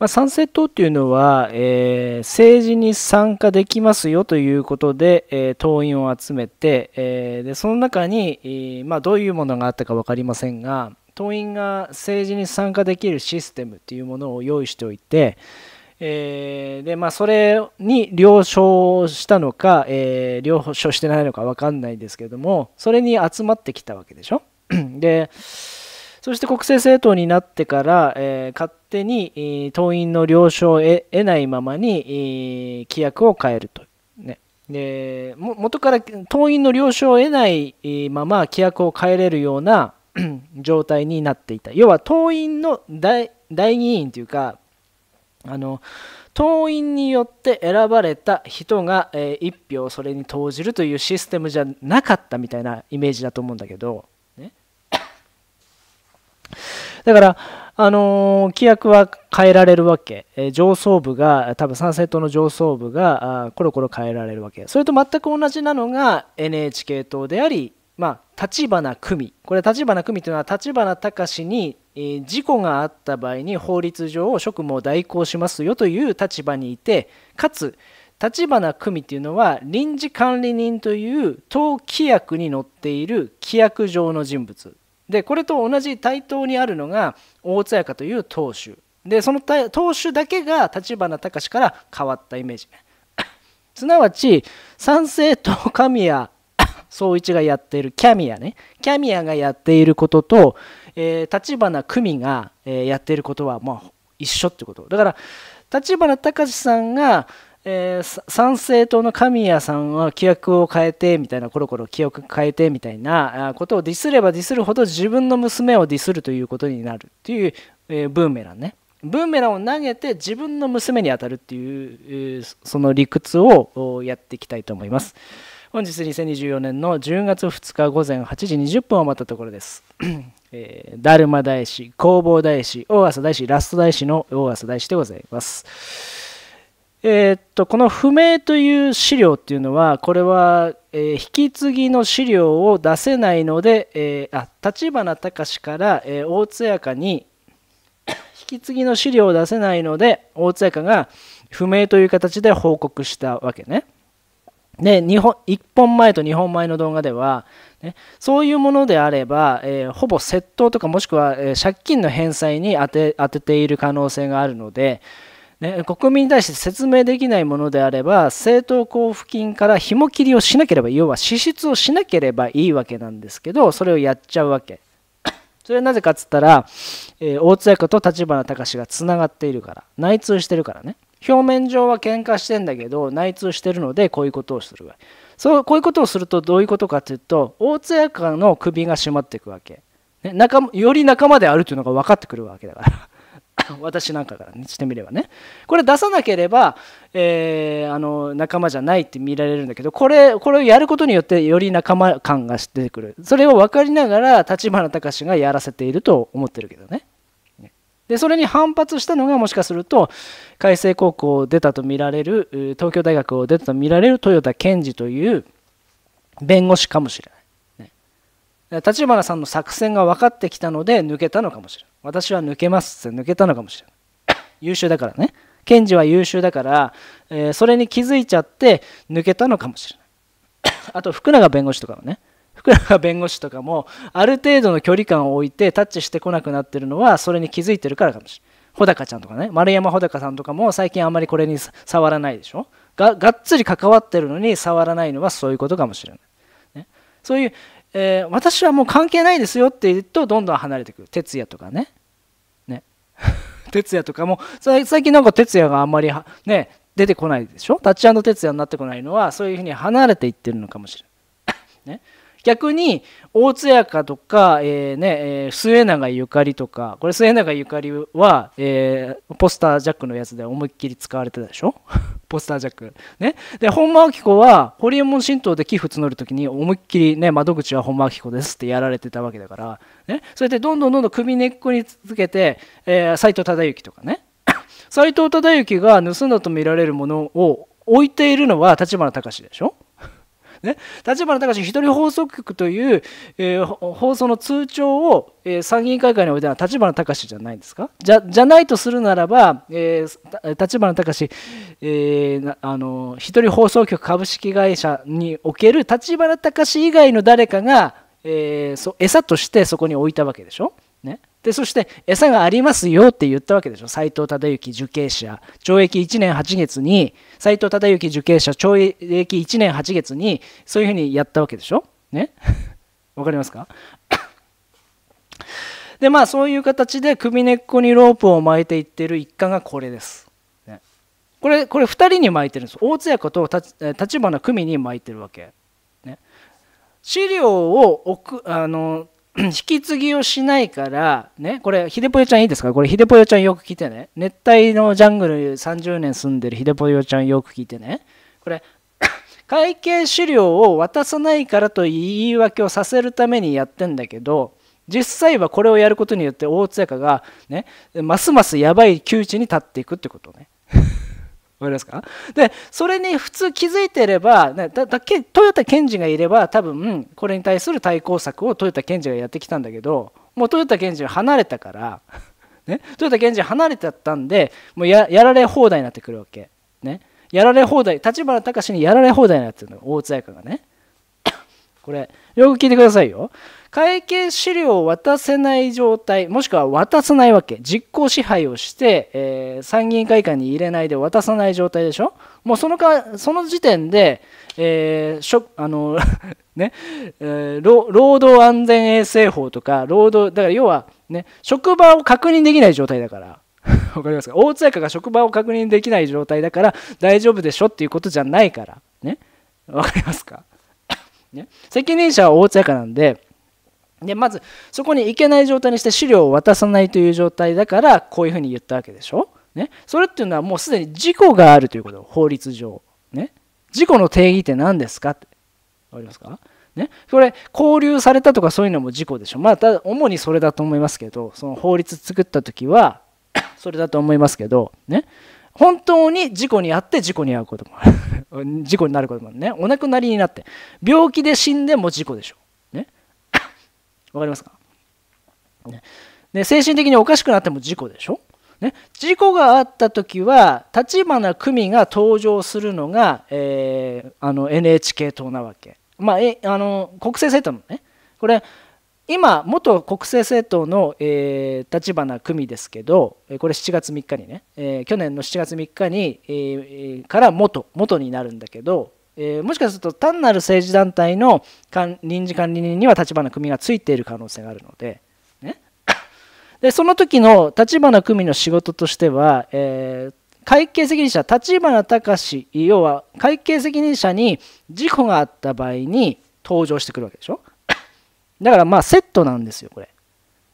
まあ、参政党っていうのは、えー、政治に参加できますよということで、えー、党員を集めて、えー、でその中に、えー、まあ、どういうものがあったか分かりませんが党員が政治に参加できるシステムっていうものを用意しておいて、えー、でまあ、それに了承したのか、えー、了承してないのか分かんないですけどもそれに集まってきたわけでしょ。でそして国政政党になってから、えー、勝手に党員の了承を得ないままに、えー、規約を変えると。ね、で元から党員の了承を得ないまま規約を変えれるような状態になっていた。要は党員の代議員というかあの党員によって選ばれた人が、え1票それに投じるというシステムじゃなかったみたいなイメージだと思うんだけどだから、あの規約は変えられるわけ。え上層部が、多分参政党の上層部があコロコロ変えられるわけ。それと全く同じなのが NHK 党であり、まあ、立花久美。これ、立花久美というのは、立花隆に、え事故があった場合に法律上職務を代行しますよという立場にいて、かつ、立花久美というのは臨時管理人という党規約に載っている規約上の人物でこれと同じ対等にあるのが大津彩かという当主でその当主だけが立花隆から変わったイメージ すなわち三政と神谷 総一がやっているキャミヤねキャミヤがやっていることと立花久美が、えやっていることはまあ一緒ってことだから立花隆さんがえー、参政党の神谷さんは規約を変えてみたいなコロコロ記憶変えてみたいなことをディスればディスるほど自分の娘をディスるということになるっていう、えー、ブーメランねブーメランを投げて自分の娘に当たるっていう、えー、その理屈をやっていきたいと思います本日2024年の10月2日午前8時20分を待ったところですダルマ大師、工房大師、大浅大師、ラスト大師の大浅大師でございます。えー、っとこの不明という資料っていうのはこれは、えー、引き継ぎの資料を出せないので、えー、あ立花隆から、えー、大津屋家に引き継ぎの資料を出せないので大津屋家が不明という形で報告したわけね。で本1本前と2本前の動画では、ね、そういうものであれば、えー、ほぼ窃盗とかもしくは、えー、借金の返済に当て当てている可能性があるのでね、国民に対して説明できないものであれば政党交付金から紐切りをしなければ要は支出をしなければいいわけなんですけどそれをやっちゃうわけ それはなぜかっつったら、えー、大津役と立花隆がつながっているから内通してるからね表面上は喧嘩してんだけど内通してるのでこういうことをするわけそうこういうことをするとどういうことかというと大津役の首が絞まっていくわけ、ね、仲より仲間であるというのが分かってくるわけだから 私なんかから、ね、してみればねこれ出さなければ、えー、あの仲間じゃないって見られるんだけどこれこれをやることによってより仲間感が出てくるそれを分かりながら立花隆がやらせていると思ってるけどね。でそれに反発したのがもしかすると開成高校を出たと見られる東京大学を出たと見られる豊田健二という弁護士かもしれない。立花さんの作戦が分かってきたので抜けたのかもしれない私は抜けますって抜けたのかもしれない 優秀だからね検事は優秀だから、えー、それに気づいちゃって抜けたのかもしれない あと福永弁護士とかもね福永弁護士とかもある程度の距離感を置いてタッチしてこなくなってるのはそれに気づいてるからかもしれない穂高ちゃんとかね丸山穂高さんとかも最近あんまりこれに触らないでしょががっつり関わってるのに触らないのはそういうことかもしれない、ね、そういうえー、私はもう関係ないですよって言うとどんどん離れてくる哲也とかねね哲也 とかも最近なんか哲也があんまりね出てこないでしょタッチ哲也になってこないのはそういうふうに離れていってるのかもしれない、ね、逆に大津やかとか、えーねえー、末永ゆかりとかこれ末永ゆかりは、えー、ポスタージャックのやつで思いっきり使われてたでしょ ポスタージャック。ね、で本間明子はホリエモン神道で寄付募る時に思いっきり、ね、窓口は本間明子ですってやられてたわけだから、ね、それでどんどんどんどん首根っこにつけて、えー、藤忠之とかね 斎藤忠之が盗んだと見られるものを置いているのは立花隆でしょね、立花隆一人放送局という、えー、放送の通帳を、えー、参議院会館においては立花隆じゃないですかじゃじゃないとするならば、えー、立花隆、えー、あの一人放送局株式会社における立花隆以外の誰かが、えー、そ餌としてそこに置いたわけでしょ。ね、でそして餌がありますよって言ったわけでしょ斎藤忠之受刑者懲役1年8月に斎藤忠之受刑者懲役1年8月にそういうふうにやったわけでしょね わかりますか でまあそういう形で首根っこにロープを巻いていってる一家がこれです、ね、これこれ2人に巻いてるんです大津役と立花組に巻いてるわけ、ね、資料を置くあの 引き継ぎをしないから、ね、これ、ひでぽよちゃんいいですかこれ、ひでぽよちゃんよく聞いてね。熱帯のジャングル30年住んでるひでぽよちゃんよく聞いてね。これ、会計資料を渡さないからと言い訳をさせるためにやってんだけど、実際はこれをやることによって大津屋がね、ますますやばい窮地に立っていくってことね。わかりますかで、それに普通気づいてれば、ね、だだけ豊田賢治がいれば、多分これに対する対抗策を豊田検事がやってきたんだけど、もう豊田検事は離れたから、ね、豊田賢治離れてたんで、もうやられ放題になってくるわけ。ね、やられ放題、立花隆にやられ放題になってるの、大津彩香がね。これ、よく聞いてくださいよ。会計資料を渡せない状態もしくは渡さないわけ実行支配をして、えー、参議院会館に入れないで渡さない状態でしょもうそのかその時点で、えー、しょ あのねえー、労働安全衛生法とか労働だから要は、ね、職場を確認できない状態だから。わかりますか大津屋が職場を確認できない状態だから大丈夫でしょっていうことじゃないからねわかりますか ね責任者は大津屋なんででまずそこに行けない状態にして資料を渡さないという状態だからこういうふうに言ったわけでしょ。ね、それっていうのはもうすでに事故があるということ法律上。ね、事故の定義って何ですかって分かりますかね、これ交留されたとかそういうのも事故でしょまあただ主にそれだと思いますけどその法律作った時は それだと思いますけどね本当に事故にあって事故に遭うことも事故 になることもねお亡くなりになって病気で死んでも事故でしょわかりますか、ね、精神的におかしくなっても事故でしょ、ね、事故があった時は立花久美が登場するのが、えー、あの NHK 党なわけ。まあ、えあの国政政党のねこれ今元国政政党の、えー、立花久美ですけどこれ7月3日にね、えー、去年の7月3日に、えー、から元元になるんだけどえー、もしかすると単なる政治団体の臨時管理人には立花組がついている可能性があるので,、ね、でその時の立花組の仕事としては、えー、会計責任者立花隆要は会計責任者に事故があった場合に登場してくるわけでしょだからまあセットなんですよこれ。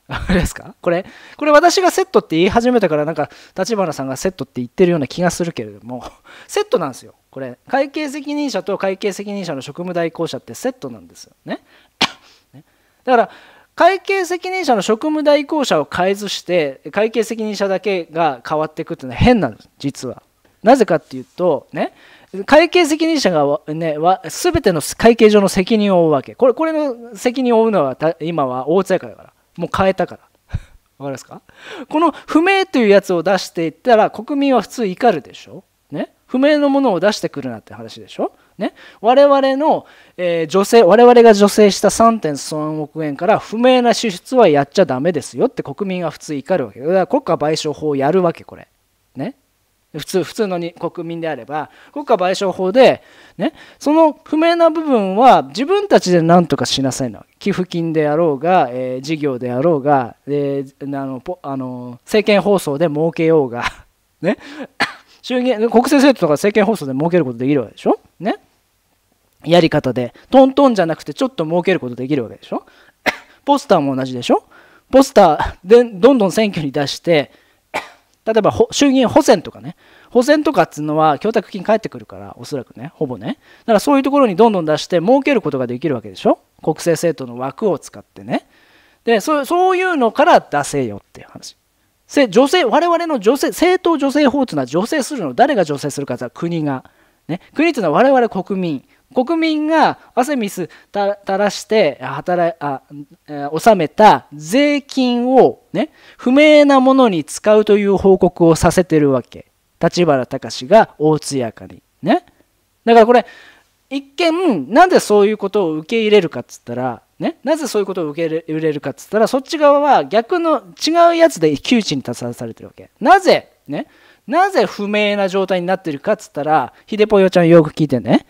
あれですかこれ、これ私がセットって言い始めたから、なんか、立花さんがセットって言ってるような気がするけれども、セットなんですよ。これ会計責任者と会計責任者の職務代行者ってセットなんですよね。だから会計責任者の職務代行者を変えして会計責任者だけが変わっていくっていうのは変なんです実は。なぜかっていうとね会計責任者が、ね、全ての会計上の責任を負うわけこれこれの責任を負うのは今は大津会だからもう変えたから分 かりますかこの不明というやつを出していったら国民は普通怒るでしょね不明のものを出してくるなって話でしょ。ね、我々の、えー、女性我々が助成した3.3億円から不明な支出はやっちゃダメですよって国民は普通怒るわけだから国家賠償法をやるわけこれ。ね、普通普通のに国民であれば国家賠償法で、ね、その不明な部分は自分たちで何とかしなさいの寄付金であろうが、えー、事業であろうが、えー、あのあの政権放送で儲けようがね衆議院、国政政党とか政見放送で設けることできるわけでしょねやり方で。トントンじゃなくてちょっと設けることできるわけでしょ ポスターも同じでしょポスターでどんどん選挙に出して、例えば衆議院補選とかね、補選とかっつうのは供託金返ってくるから、おそらくね、ほぼね。だからそういうところにどんどん出して、儲けることができるわけでしょ国政政党の枠を使ってね。で、そういうのから出せよっていう話。女性我々の女性政党女性法というのは女性するの誰が女性するかという国が、ね、国というのは我々国民国民が汗水垂らして働あ、納めた税金を、ね、不明なものに使うという報告をさせてるわけ立花隆が大津やかにねだからこれ一見なんでそういうことを受け入れるかっつったらね、なぜそういうことを受け入れるかっつったらそっち側は逆の違うやつで窮地に立たされてるわけなぜねなぜ不明な状態になってるかっつったらひでぽよちゃんよく聞いてね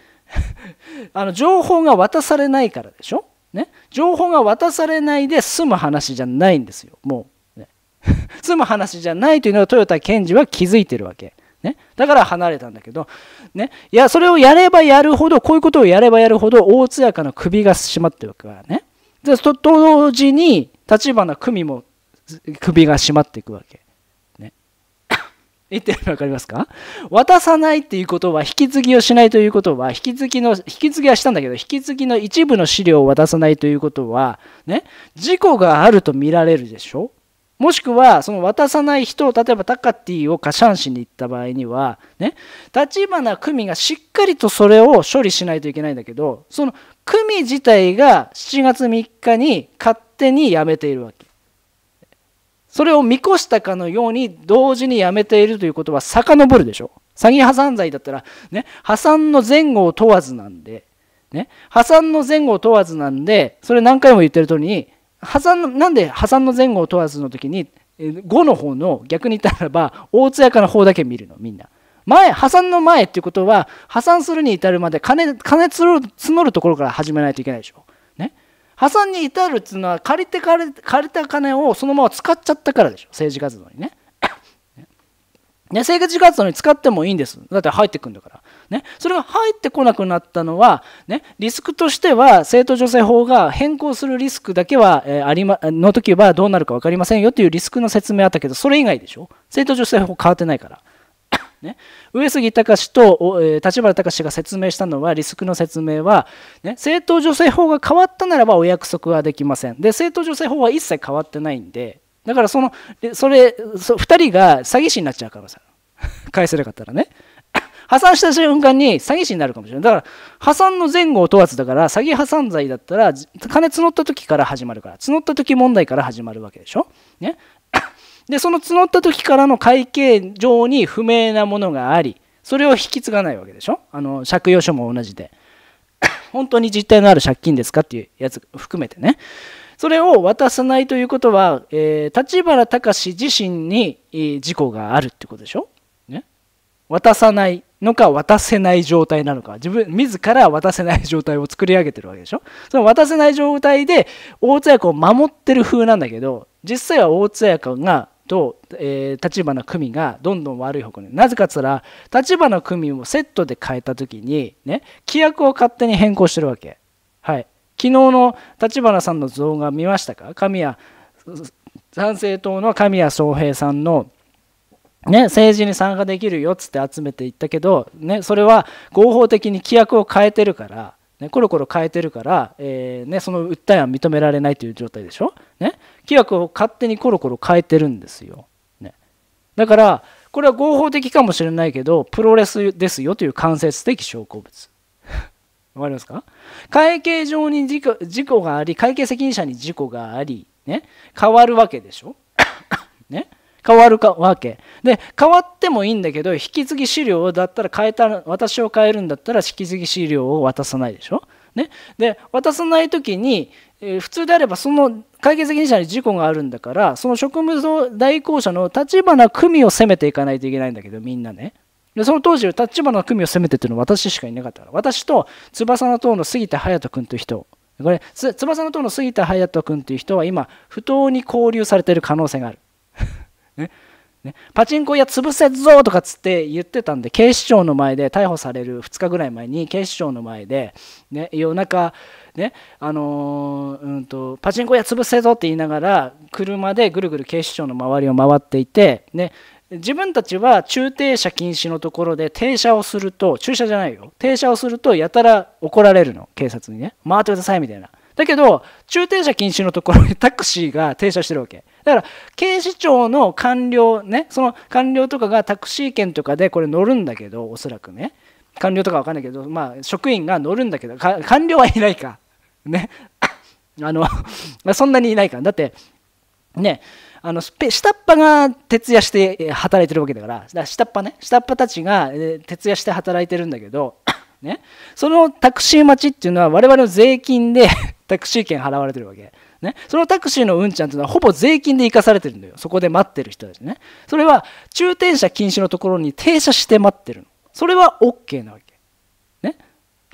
あの情報が渡されないからでしょ、ね、情報が渡されないで済む話じゃないんですよもう、済む話じゃないというのは豊田賢治は気づいてるわけだから離れたんだけど、ね、いやそれをやればやるほどこういうことをやればやるほど大津やかの首が締まっていくわねでと同時に立花組も首が締まっていくわけ。ね、言ってるの分かりますか渡さないっていうことは引き継ぎをしないということは引き継ぎの引き継ぎはしたんだけど引き継ぎの一部の資料を渡さないということはね事故があると見られるでしょもしくは、その渡さない人を、例えばタカティをカシャンシに行った場合には、ね、立花久美がしっかりとそれを処理しないといけないんだけど、その久美自体が7月3日に勝手に辞めているわけ。それを見越したかのように同時に辞めているということは遡るでしょ。詐欺破産罪だったら、ね、破産の前後を問わずなんで、ね、破産の前後を問わずなんで、それ何回も言ってる通りに、破産なんで破産の前後を問わずの時に5の方の逆に言ったらば大津やかな方だけ見るのみんな。前破産の前っていうことは破産するに至るまで金金募るところから始めないといけないでしょ。ね、破産に至るっていうのは借りて借り借りた金をそのまま使っちゃったからでしょ政治活動にね。ね政治活動に使ってもいいんですだって入ってくんだからね、それが入ってこなくなったのは、ね、リスクとしては政党助成法が変更するリスクだけは、えー、ありまの時はどうなるか分かりませんよというリスクの説明あったけどそれ以外でしょ政党助成法変わってないから。ね、上杉隆と、えー、立花隆が説明したのはリスクの説明は、ね、政党助成法が変わったならばお約束はできませんで政党助成法は一切変わってないんでだからそのそれそ2人が詐欺師になっちゃう可能性 返せなかったらね。破産した瞬間に詐欺師になるかもしれない。だから、破産の前後を問わずだから、詐欺破産罪だったら、金募った時から始まるから、募った時問題から始まるわけでしょ。ね。で、その募った時からの会計上に不明なものがあり、それを引き継がないわけでしょ。あの、借用書も同じで。本当に実態のある借金ですかっていうやつ含めてね。それを渡さないということは、えー、立花隆自身に事故があるってことでしょ、ね、渡さないのか渡せない状態なのか自分自ら渡せない状態を作り上げてるわけでしょその渡せない状態で大津役を守ってる風なんだけど実際は大津役がと、え立花組がどんどん悪い方向になぜかつら立花組をセットで変えた時にね規約を勝手に変更してるわけはい昨日の立花さんの像画見ましたか神谷参政党の神谷宗平さんのね、政治に参加できるよっつって集めていったけど、ね、それは合法的に規約を変えてるから、ね、コロコロ変えてるから、えー、ね、その訴えは認められないという状態でしょ、ね、規約を勝手にコロコロ変えてるんですよ、ね、だからこれは合法的かもしれないけどプロレスですよという間接的証拠物 わかりますか会計上に事故事故があり会計責任者に事故があり、ね、変わるわけでしょ ね変わるかわけで変わってもいいんだけど引き継ぎ資料だったら変えた私を変えるんだったら引き継ぎ資料を渡さないでしょね、で渡さない時に、えー、普通であればその解決責任者に事故があるんだからその職務代行者の立花久美を責めていかないといけないんだけどみんなねでその当時立花久美を責めてっていうのは私しかいなかったから私と翼の塔の杉田隼人君という人これ翼の塔の杉田隼人君という人は今不当に勾留されている可能性があるねね、パチンコ屋潰せっぞとかつって言ってたんで警視庁の前で逮捕される2日ぐらい前に警視庁の前で、ね、夜中、ねあのー、うんと、パチンコ屋潰せぞって言いながら車でぐるぐる警視庁の周りを回っていて、ね、自分たちは駐停車禁止のところで停車をすると駐車じゃないよ停車をするとやたら怒られるの警察にね回ってくださいみたいな。だけど、駐停車禁止のところに タクシーが停車してるわけ。だから、警視庁の官僚ね、その官僚とかがタクシー券とかでこれ乗るんだけど、おそらくね。官僚とかわかんないけど、まあ、職員が乗るんだけど、官僚はいないか。ね。あのそんなにいないかだって、ね、あの下っ端が徹夜して働いてるわけだから下っ端ね下っ端たちが徹夜して働いてるんだけどね。そのタクシー待ちっていうのは我々の税金で タクシー券払われてるわけ。ね、そのタクシーのうんちゃんというのはほぼ税金で生かされてるんだよそこで待ってる人たちねそれは駐停車禁止のところに停車して待ってるのそれは OK なわけ、ね、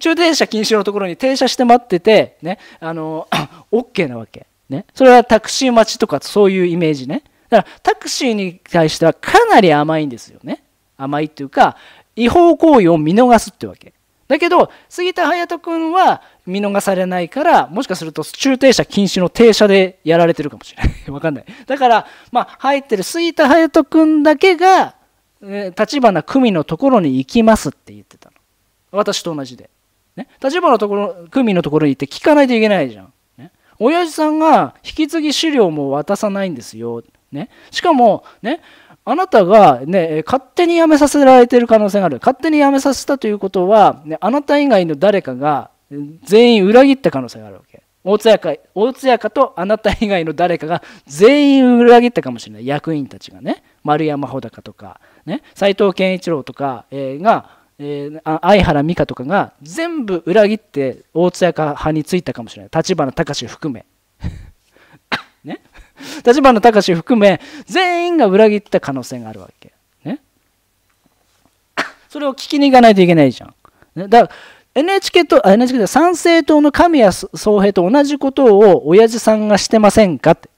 駐停車禁止のところに停車して待ってて、ね、あの OK なわけ、ね、それはタクシー待ちとかそういうイメージねだからタクシーに対してはかなり甘いんですよね甘いっていうか違法行為を見逃すってわけだけど杉田隼人君は見逃されないからもしかすると駐停車禁止の停車でやられてるかもしれない分 かんないだからまあ入ってる杉田隼人君だけが立花組のところに行きますって言ってたの私と同じでね立花ところ久のところに行って聞かないといけないじゃん、ね、親父さんが引き継ぎ資料も渡さないんですよね、しかも、ね、あなたが、ね、勝手に辞めさせられている可能性がある勝手に辞めさせたということは、ね、あなた以外の誰かが全員裏切った可能性があるわけ大津屋大津屋かとあなた以外の誰かが全員裏切ったかもしれない役員たちがね丸山穂高とか斎、藤健一郎とか、えが、えー、相原美香とかが全部裏切って大津屋派についたかもしれない立花隆含め 立花隆含め全員が裏切った可能性があるわけ。ね。それを聞きに行かないといけないじゃん。ね、だから NHK と、NHK で参政党の神谷宗平と同じことを親父さんがしてませんかって。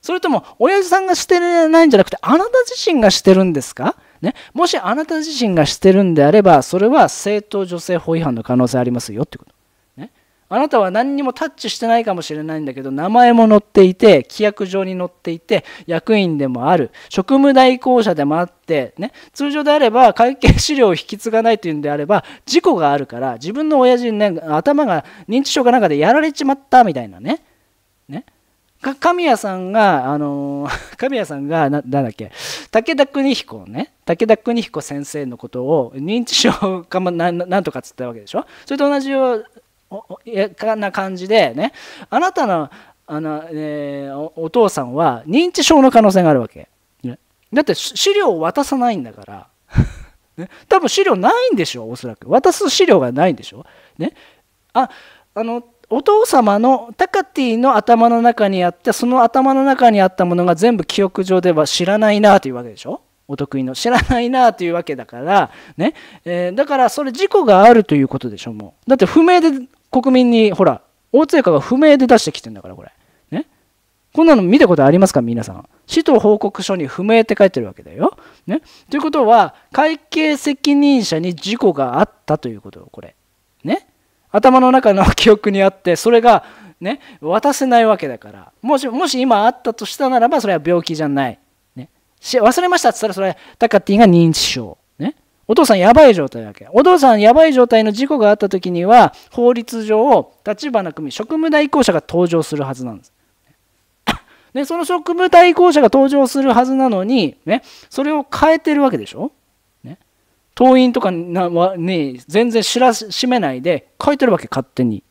それとも、親父さんがしてないんじゃなくて、あなた自身がしてるんですかね、もしあなた自身がしてるんであれば、それは政党女性法違反の可能性ありますよってこと。あなたは何にもタッチしてないかもしれないんだけど、名前も載っていて、規約上に載っていて、役員でもある、職務代行者でもあって、ね、通常であれば会計資料を引き継がないというんであれば、事故があるから、自分の親父にね、頭が認知症かなんかでやられちまったみたいなね。ね神谷さんが、あのー、神谷さんが、な、なんだっけ、武田邦彦ね、武田邦彦先生のことを認知症かま、なんとかっつったわけでしょそれと同じような感じでねあなたのあの、えー、お父さんは認知症の可能性があるわけ、ね、だって資料を渡さないんだから ね、多分資料ないんでしょおそらく渡す資料がないんでしょねああのお父様のタカティの頭の中にあってその頭の中にあったものが全部記憶上では知らないなというわけでしょお得意の知らないなというわけだからね、えー、だからそれ事故があるということでしょもうだって不明で国民に、ほら、大津かが不明で出してきてんだから、これ。ね。こんなの見たことありますか、皆さん。使途報告書に不明って書いてるわけだよ。ね。ということは、会計責任者に事故があったということをこれ。ね。頭の中の記憶にあって、それが、ね、渡せないわけだから。もし、もし今あったとしたならば、それは病気じゃない。ね。忘れましたって言ったら、それは、タカティが認知症。お父さんやばい状態だけ。お父さんやばい状態の事故があった時には、法律上、立花組、職務代行者が登場するはずなんです。で、その職務代行者が登場するはずなのに、ね、それを変えてるわけでしょね。党員とかに全然知らしめないで変えてるわけ、勝手に。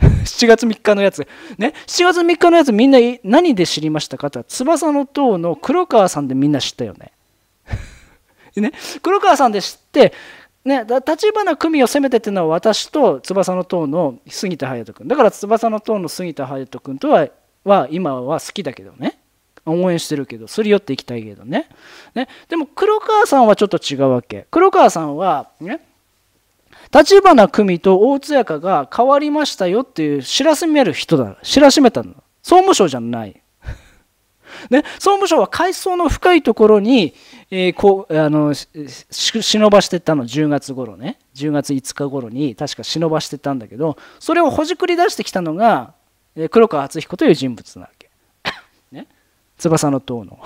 7 月3日のやつ。ね、7月3日のやつみんな何で知りましたかって翼の党の黒川さんでみんな知ったよね。ね、黒川さんで知ってね、立花組を攻めてっていうのは私と翼の党の杉田隼人君だから翼の党の杉田隼人君とはは今は好きだけどね応援してるけどすり寄っていきたいけどねねでも黒川さんはちょっと違うわけ黒川さんはね立花組と大津やかが変わりましたよっていう知らしめる人だ知らしめたの総務省じゃないね、総務省は階層の深いところに、えー、こうあの忍ばしてったの10月頃ね10月5日頃に確か忍ばしてたんだけどそれをほじくり出してきたのが、えー、黒川敦彦という人物なわけ。ね、翼の塔の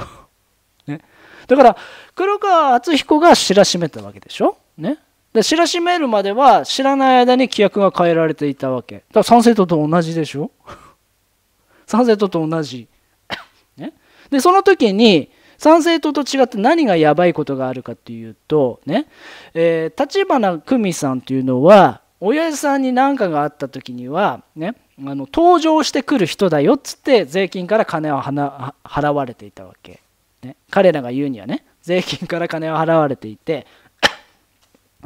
ね、だから黒川敦彦が知らしめたわけでしょ。ね、で知らしめるまでは知らない間に規約が変えられていたわけだから参政党と同じでしょ参政党と同じでその時に参政党と違って何がやばいことがあるかというとね、えー、立花久美さんというのは親父さんに何かがあった時にはねあの登場してくる人だよっつって税金から金を払われていたわけ、ね、彼らが言うにはね税金から金を払われていて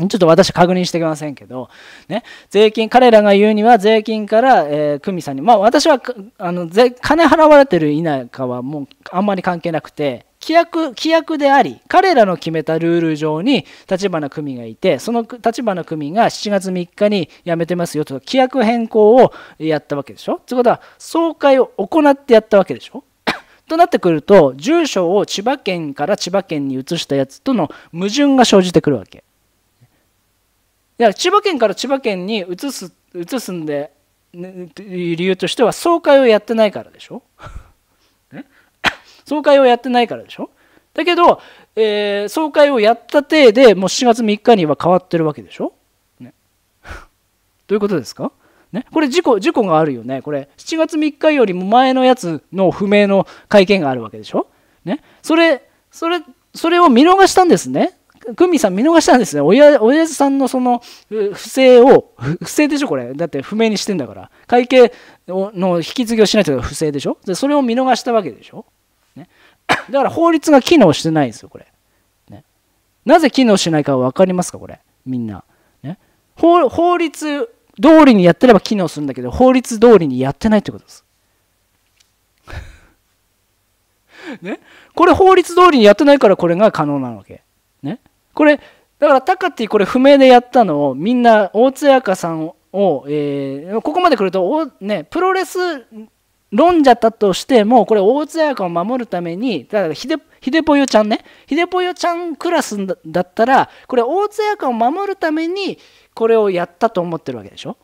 ちょっと私確認してきませんけど、ね、税金、彼らが言うには税金から、えー、久美さんに、まあ私は、あの、税、金払われてる否かはもうあんまり関係なくて、規約、規約であり、彼らの決めたルール上に立花組がいて、その立花組が7月3日に辞めてますよとか、規約変更をやったわけでしょってことは、総会を行ってやったわけでしょ となってくると、住所を千葉県から千葉県に移したやつとの矛盾が生じてくるわけ。だから千葉県から千葉県に移す移すんで、ね、理由としては総会をやってないからでしょ、総会をやってないからでしょだけど、えー、総会をやった体でもう7月3日には変わってるわけでしょ、ね、どういうことですかね、これ事故事故があるよね、これ7月3日よりも前のやつの不明の会見があるわけでしょ、ね、それそれそれを見逃したんですね、クミさん見逃したんですね。親、親父さんのその、不正を、不正でしょこれ。だって不明にしてんだから。会計の引き継ぎをしないというのは不正でしょで、それを見逃したわけでしょね。だから法律が機能してないんですよ、これ。ね。なぜ機能しないか分かりますか、これ。みんな。ね。法、法律通りにやってれば機能するんだけど、法律通りにやってないってことです。ね。これ法律通りにやってないからこれが可能なわけ。これだからタカティこれ不明でやったのをみんな大津彩香さんを、えー、ここまで来るとね、プロレス論者だとしてもこれ大津彩香を守るためにだからひでひでぽよちゃんねひでぽよちゃんクラスだったらこれ大津彩香を守るためにこれをやったと思ってるわけでしょ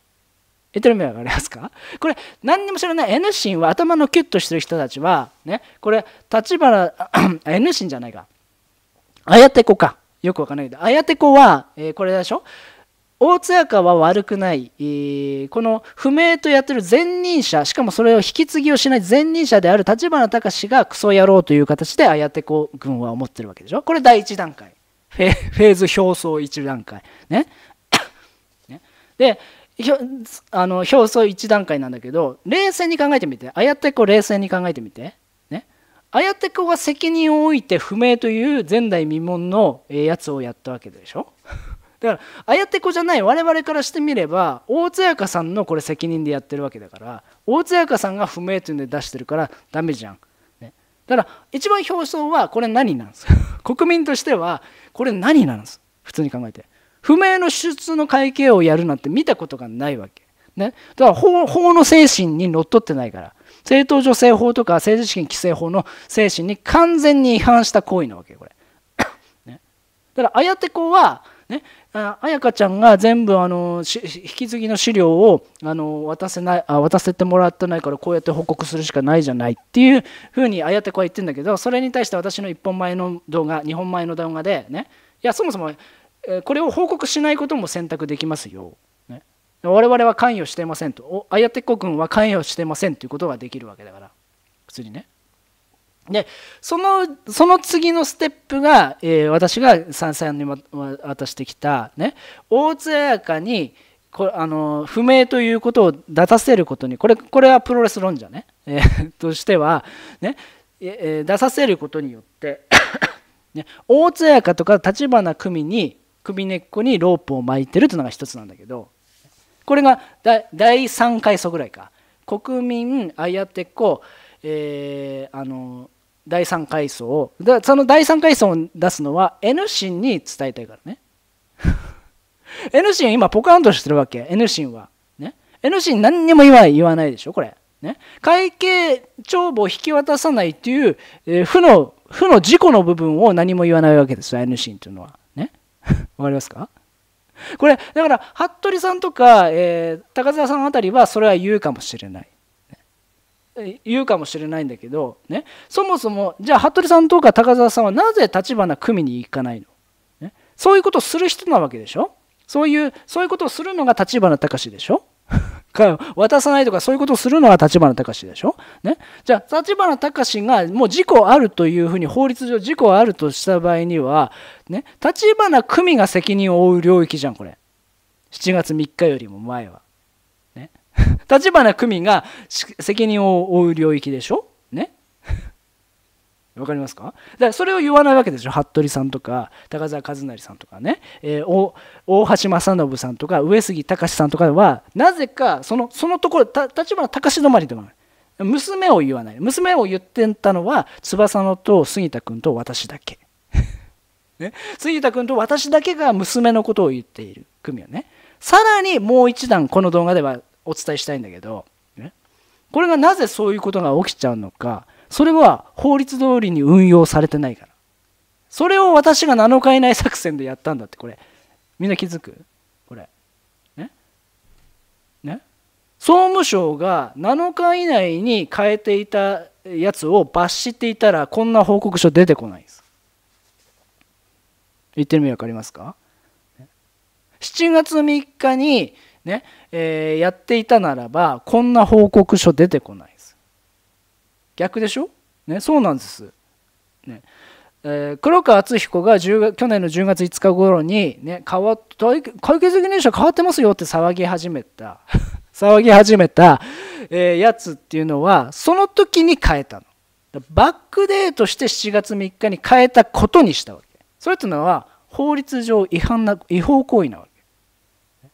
言ってる意味わかりますかこれ何にも知らない N 神は頭のキュッとしてる人たちはねこれ立花 N 神じゃないかああやってこうかよくわかんないけど綾手子は、えー、これでしょ大津やかは悪くない、えー、この不明とやってる前任者しかもそれを引き継ぎをしない前任者である立花隆がクソ野郎という形で綾手子軍は思ってるわけでしょこれ第1段階フェーズ表層1段階ね ねであの表層1段階なんだけど冷静に考えてみてあてこ子冷静に考えてみて綾て子が責任を置いて不明という前代未聞のやつをやったわけでしょ だから綾て子じゃない我々からしてみれば大津彩香さんのこれ責任でやってるわけだから大津彩香さんが不明というんで出してるからダメじゃん。ね、だから一番表層はこれ何なんです 国民としてはこれ何なんです普通に考えて。不明の手術の会計をやるなんて見たことがないわけ。ね、だから法の精神にのっとってないから。政党助成法とか政治資金規正法の精神に完全に違反した行為なわけよこれ ね、だから綾手子はね彩香ちゃんが全部あの引き継ぎの資料をあの渡せないあ渡せてもらってないからこうやって報告するしかないじゃないっていうふうに綾手子は言ってんだけどそれに対して私の1本前の動画2本前の動画でねいやそもそもこれを報告しないことも選択できますよ我々は関与していませんとアヤテッコ君は関与していませんということができるわけだから普通にねでそのその次のステップが、えー、私が三々に渡してきた、ね、大艶かにこあの不明ということを出させることにこれこれはプロレス論者ね、えー、としては、ねえー、出させることによって ね、大艶かとか立花組に首根っこにロープを巻いてるというのが一つなんだけどこれが第3階層ぐらいか国民あやてこ、コ、えー、あの第3階層をだその第3階層を出すのは N 神に伝えたいからね N 神 今ポカンとしてるわけ N 神は、ね、N 神何にも言わないでしょこれ、ね、会計帳簿を引き渡さないという、えー、負の負の事故の部分を何も言わないわけですよ N 神というのはね わかりますか これだから服部さんとか、えー、高澤さんあたりはそれは言うかもしれない。言うかもしれないんだけど、ね、そもそもじゃあ服部さんとか高澤さんはなぜ立花組に行かないの、ね、そういうことをする人なわけでしょそういうそういうことをするのが立花隆でしょか渡さないとかそういうことをするのは立花隆でしょ、ね、じゃあ立花隆がもう事故あるというふうに法律上事故あるとした場合にはね立花組が責任を負う領域じゃんこれ7月3日よりも前は。ね、立花組が責任を負う領域でしょわかりますかだからそれを言わないわけでしょ服部さんとか高澤和成さんとかね、えー、大橋正信さんとか上杉隆さんとかはなぜかそのそのところ立花隆止まりでもない娘を言わない娘を言ってたのは翼野と杉田君と私だけ、ね、杉田君と私だけが娘のことを言っている組はねさらにもう一段この動画ではお伝えしたいんだけど、ね、これがなぜそういうことが起きちゃうのかそれは法律通りに運用されてないからそれを私が7日以内作戦でやったんだってこれみんな気づくこれねね総務省が7日以内に変えていたやつを罰していたらこんな報告書出てこないんです言ってる意味分かりますか7月3日にね、えー、やっていたならばこんな報告書出てこない逆でしょね、そうなんです。ねえー、黒川敦彦が去年の10月5日頃に、ね、変わ会計責任者変わってますよって騒ぎ始めた 騒ぎ始めた、えー、やつっていうのはその時に変えたの。バックデーとして7月3日に変えたことにしたわけ。それっていうのは法律上違反な違法行為なわけ。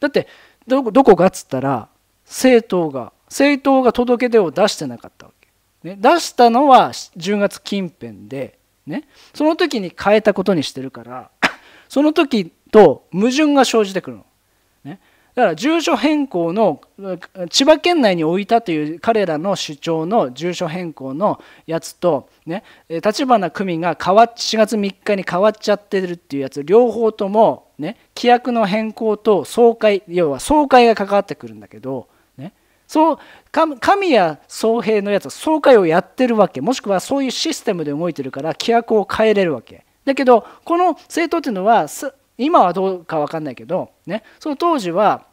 だってどこがっつったら政党が政党が届け出を出してなかったわけ。ね、出したのは10月近辺で、ね、その時に変えたことにしてるから その時と矛盾が生じてくるの。ね、だから住所変更の千葉県内に置いたという彼らの主張の住所変更のやつとね立花久美が変わ4月3日に変わっちゃってるっていうやつ両方ともね規約の変更と総会要は総会が関わってくるんだけどそう神や宗兵のやつは総会をやってるわけもしくはそういうシステムで動いてるから規約を変えれるわけだけどこの政党っていうのは今はどうか分かんないけど、ね、その当時は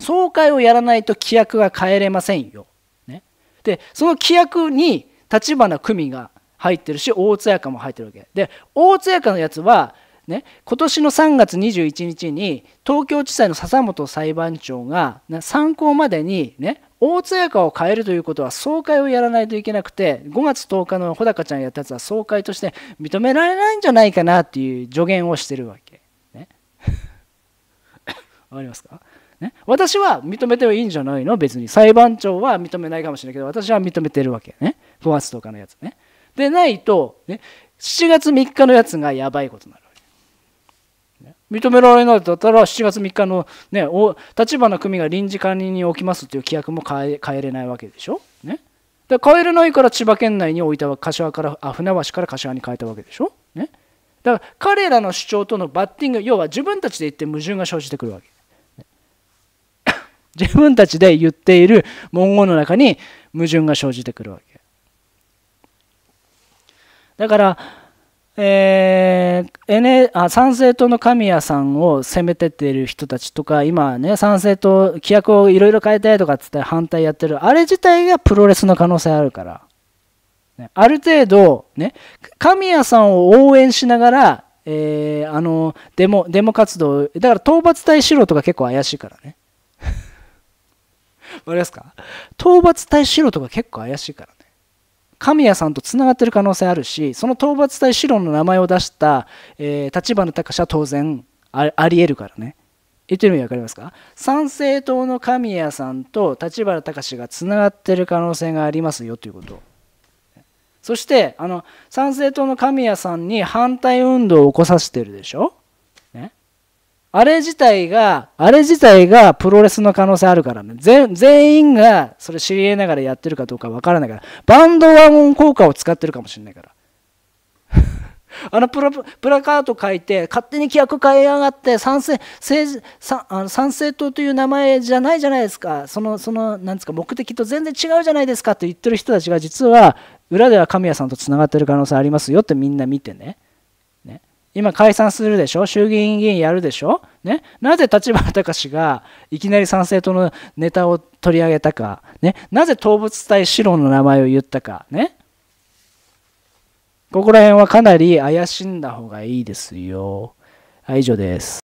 総会をやらないと規約が変えれませんよ。ね、でその規約に立花久美が入ってるし大津や家も入ってるわけで大津や家のやつはね、今年の3月21日に東京地裁の笹本裁判長が参考までに、ね、大津屋化を変えるということは総会をやらないといけなくて5月10日の穂高ちゃんやったやつは総会として認められないんじゃないかなっていう助言をしてるわけ。ね、わかりますかね、私は認めてはいいんじゃないの別に裁判長は認めないかもしれないけど私は認めてるわけね5月10日のやつねでないと、ね、7月3日のやつがやばいことになる認められないだったら7月3日のね立花組が臨時管理に置きますという規約も変え変えれないわけでしょ。ね、だ変えれないから千葉県内に置いた柏からあ船橋から柏に変えたわけでしょ。ね、だから彼らの主張とのバッティング要は自分たちで言って矛盾が生じてくるわけ。自分たちで言っている文言の中に矛盾が生じてくるわけ。だからえー、ね、あ参政党の神谷さんを攻めてっている人たちとか今ね参政党規約をいろいろ変えたいとかっつって反対やってるあれ自体がプロレスの可能性あるから、ね、ある程度ね神谷さんを応援しながら、えー、あのデモデモ活動だから討伐隊対郎とか結構怪しいからね わかりますか討伐隊対郎とか結構怪しいからね神谷さんとつながってる可能性あるしその討伐隊シロンの名前を出した、えー、立花隆は当然ありえるからね言ってる意味分かりますか参政党の神谷さんと立花隆がつながってる可能性がありますよということそしてあの参政党の神谷さんに反対運動を起こさせてるでしょあれ自体が、あれ自体がプロレスの可能性あるからね。全員がそれ知り得ながらやってるかどうかわからないから。バンドワゴン効果を使ってるかもしれないから。あのプラカード書いて、勝手に規約変えやがって、賛成、政治、あの賛成党という名前じゃないじゃないですか。その、その、なんですか、目的と全然違うじゃないですかって言ってる人たちが、実は、裏では神谷さんとつながってる可能性ありますよってみんな見てね。今解散するでしょ衆議院議員やるでしょね、なぜ立花隆がいきなり参政党のネタを取り上げたか、ね、なぜ動物対四郎の名前を言ったか、ね、ここら辺はかなり怪しんだ方がいいですよ。はい、以上です。